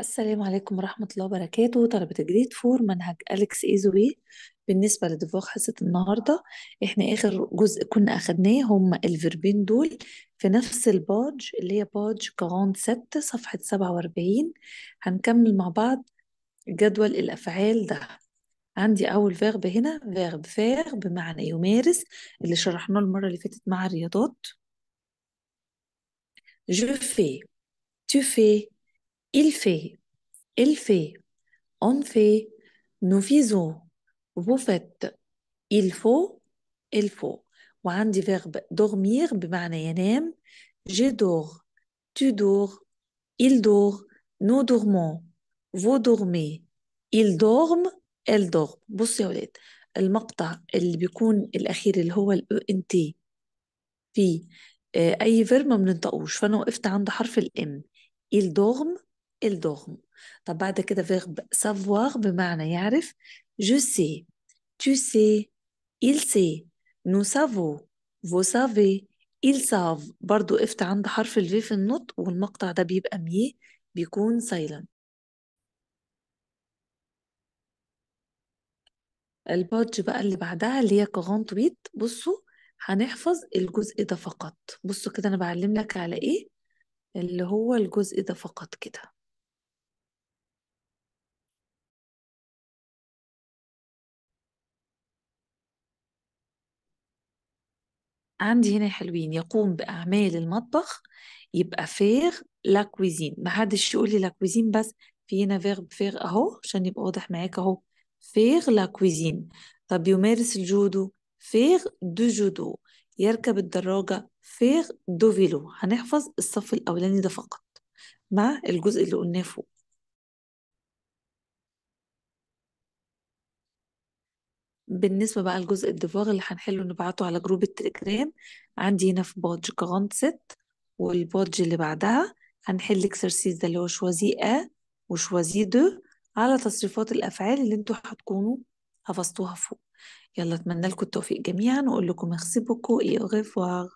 السلام عليكم ورحمة الله وبركاته طلبة جريد فور منهج أليكس إيزوي بالنسبة لدفاق حصة النهاردة احنا آخر جزء كنا أخدناه هما الفيربين دول في نفس البادج اللي هي بادج كغان سبت صفحة 47 هنكمل مع بعض جدول الأفعال ده عندي أول فيرب هنا فيرب فير بمعنى يمارس اللي شرحناه المرة اللي فاتت مع الرياضات جو في تو في Il fait, il fait, on fait, nous faisons, vous faites, il faut, il faut. وعندي verbe dormir بمعنى ينام je dors tu dors il dort nous dormons vous dormez il dorme elle dorme بصوا يا ولاد المقطع اللي بيكون الأخير اللي هو ال انت في أي فيرب ما بننطقوش فأنا وقفت عند حرف الإم il dorme il طب بعد كده فيغب سافوار بمعنى يعرف جو سي تو سي il سي نو سافو فو سافي il ساف برضو افت عند حرف الفي في النطق والمقطع ده بيبقى ميه بيكون سايلنت البادج بقى اللي بعدها اللي هي كغانطويت بصوا هنحفظ الجزء ده فقط بصوا كده انا بعلم لك على ايه اللي هو الجزء ده فقط كده عندي هنا حلوين يقوم بأعمال المطبخ يبقى فيغ لا كويزين ما حدش يقول لي لا كويزين بس في هنا فيرب فيغ أهو عشان يبقى واضح معاك أهو فيغ لا كويزين طب يمارس الجودو فيغ دو جودو يركب الدراجة فيغ دو فيلو هنحفظ الصف الأولاني ده فقط مع الجزء اللي قلناه فوق بالنسبة بقى لجزء الدفاغ اللي هنحله نبعته على جروب التليجرام عندي هنا في بادج كغانت ست والبادج اللي بعدها هنحل الاكسرسيز ده اللي هو شوازي أ وشوازي دو على تصريفات الأفعال اللي انتوا هتكونوا حفظتوها فوق يلا أتمنى لكم التوفيق جميعا وأقول لكم اغسبكوا إيه اغفوار